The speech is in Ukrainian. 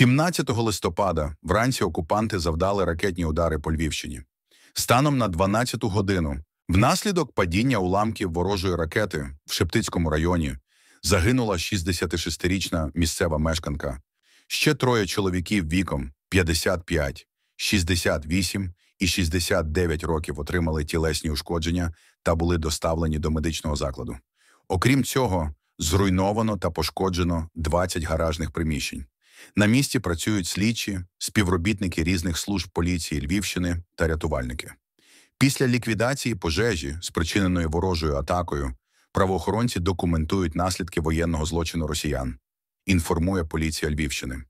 17 листопада вранці окупанти завдали ракетні удари по Львівщині. Станом на 12 годину, внаслідок падіння уламків ворожої ракети в Шептицькому районі, загинула 66-річна місцева мешканка. Ще троє чоловіків віком 55, 68 і 69 років отримали тілесні ушкодження та були доставлені до медичного закладу. Окрім цього, зруйновано та пошкоджено 20 гаражних приміщень. На місці працюють слідчі, співробітники різних служб поліції Львівщини та рятувальники. Після ліквідації пожежі, спричиненої ворожою атакою, правоохоронці документують наслідки воєнного злочину росіян. Інформує поліція Львівщини.